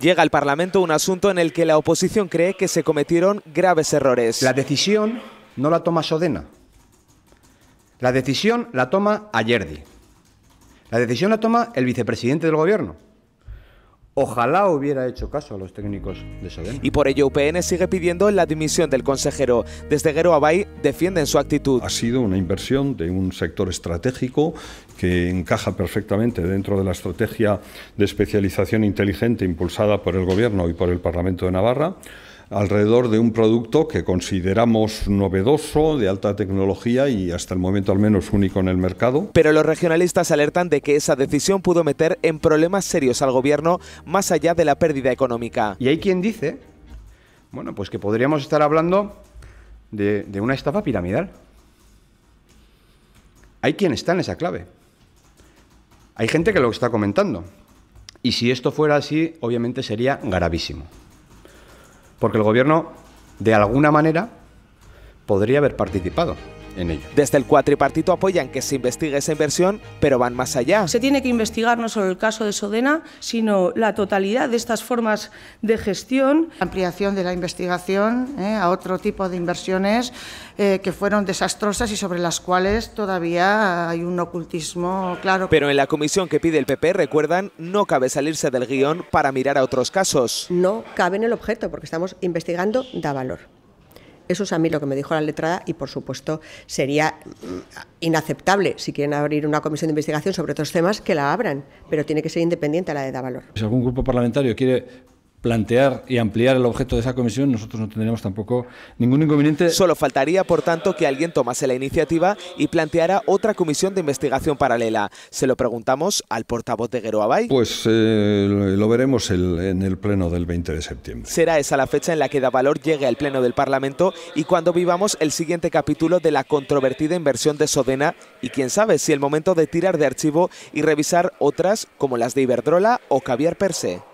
Llega al Parlamento un asunto en el que la oposición cree que se cometieron graves errores. La decisión no la toma Sodena. La decisión la toma Ayerdi. La decisión la toma el vicepresidente del Gobierno. Ojalá hubiera hecho caso a los técnicos de Sodena. Y por ello UPN sigue pidiendo la dimisión del consejero. Desde Guero Abay defienden su actitud. Ha sido una inversión de un sector estratégico que encaja perfectamente dentro de la estrategia de especialización inteligente impulsada por el Gobierno y por el Parlamento de Navarra alrededor de un producto que consideramos novedoso, de alta tecnología y hasta el momento al menos único en el mercado. Pero los regionalistas alertan de que esa decisión pudo meter en problemas serios al gobierno más allá de la pérdida económica. Y hay quien dice, bueno, pues que podríamos estar hablando de, una estafa piramidal. Hay quien está en esa clave. Hay gente que lo está comentando. Y si esto fuera así, obviamente sería gravísimo. Porque el gobierno, de alguna manera, podría haber participado. Desde el cuatripartito apoyan que se investigue esa inversión, pero van más allá. Se tiene que investigar no solo el caso de Sodena, sino la totalidad de estas formas de gestión. La ampliación de la investigación eh, a otro tipo de inversiones eh, que fueron desastrosas y sobre las cuales todavía hay un ocultismo claro. Pero en la comisión que pide el PP, recuerdan, no cabe salirse del guión para mirar a otros casos. No cabe en el objeto, porque estamos investigando da valor. Eso es a mí lo que me dijo la letrada y, por supuesto, sería mm, inaceptable si quieren abrir una comisión de investigación sobre otros temas que la abran, pero tiene que ser independiente a la de Davalor. Si algún grupo parlamentario quiere plantear y ampliar el objeto de esa comisión, nosotros no tendríamos tampoco ningún inconveniente. Solo faltaría, por tanto, que alguien tomase la iniciativa y planteara otra comisión de investigación paralela. Se lo preguntamos al portavoz de Gueroabay. Pues eh, lo veremos en el pleno del 20 de septiembre. Será esa la fecha en la que da valor llegue al pleno del Parlamento y cuando vivamos el siguiente capítulo de la controvertida inversión de Sodena y quién sabe si el momento de tirar de archivo y revisar otras como las de Iberdrola o Caviar Perse.